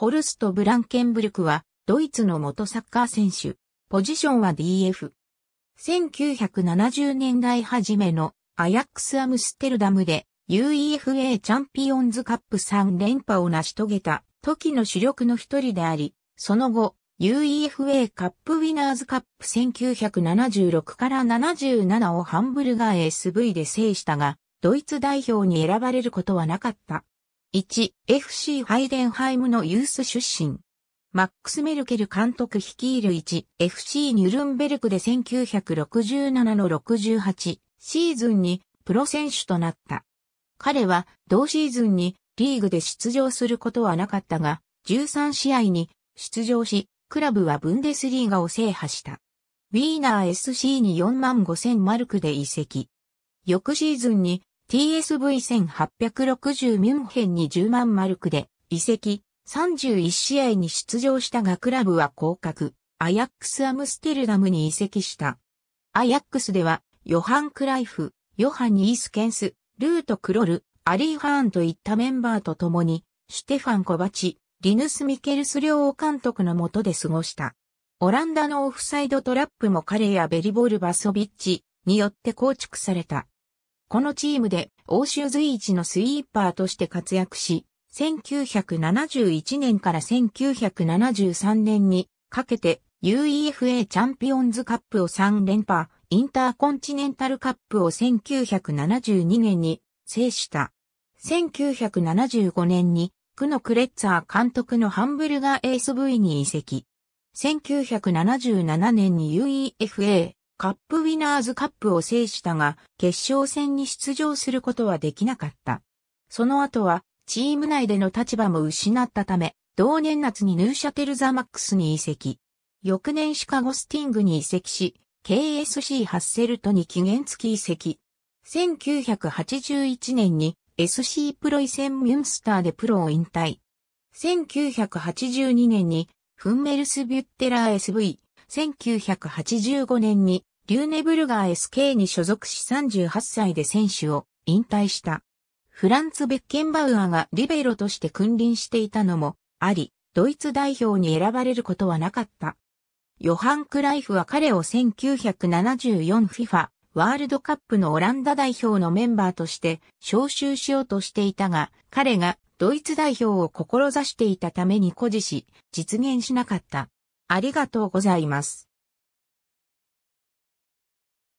ホルスト・ブランケンブルクは、ドイツの元サッカー選手。ポジションは DF。1970年代初めのアヤックス・アムステルダムで UEFA チャンピオンズカップ3連覇を成し遂げた時の主力の一人であり、その後 UEFA カップウィナーズカップ1976から77をハンブルガー SV で制したが、ドイツ代表に選ばれることはなかった。1、FC ハイデンハイムのユース出身。マックス・メルケル監督率いる1、FC ニュルンベルクで1967の68シーズンにプロ選手となった。彼は同シーズンにリーグで出場することはなかったが、13試合に出場し、クラブはブンデスリーガを制覇した。ウィーナー SC に4万5千マルクで移籍。翌シーズンに TSV1860 ミュンヘンに10万マルクで移籍31試合に出場したがクラブは降格、アヤックスアムステルダムに移籍した。アヤックスではヨハン・クライフ、ヨハニース・ケンス、ルート・クロル、アリー・ハーンといったメンバーと共に、シュテファン・コバチ、リヌス・ミケルス両監督の下で過ごした。オランダのオフサイドトラップも彼やベリボル・バソビッチによって構築された。このチームで欧州随一のスイーパーとして活躍し、1971年から1973年にかけて UEFA チャンピオンズカップを3連覇、インターコンチネンタルカップを1972年に制した。1975年に区のクレッツァー監督のハンブルガー SV に移籍。1977年に UEFA カップウィナーズカップを制したが、決勝戦に出場することはできなかった。その後は、チーム内での立場も失ったため、同年夏にヌーシャテルザマックスに移籍。翌年シカゴスティングに移籍し、KSC ハッセルトに期限付き移籍。1981年に SC プロイセンミュンスターでプロを引退。1982年にフンメルス・ビュッテラー SV。1985年にリューネブルガー SK に所属し38歳で選手を引退した。フランツ・ベッケンバウアーがリベロとして君臨していたのもあり、ドイツ代表に選ばれることはなかった。ヨハン・クライフは彼を 1974FIFA ワールドカップのオランダ代表のメンバーとして招集しようとしていたが、彼がドイツ代表を志していたために誇示し、実現しなかった。ありがとうございます。